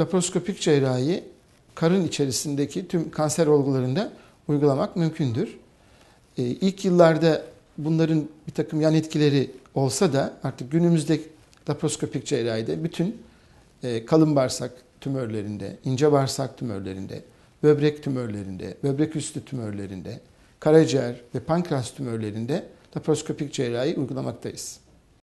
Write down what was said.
laparoskopik cerrahi karın içerisindeki tüm kanser olgularında uygulamak mümkündür. E, ilk yıllarda bunların bir takım yan etkileri olsa da artık günümüzde laparoskopik cerrahide bütün e, kalın bağırsak tümörlerinde, ince bağırsak tümörlerinde, böbrek tümörlerinde, böbrek üstü tümörlerinde, karaciğer ve pankreas tümörlerinde laparoskopik cerrahi uygulamaktayız.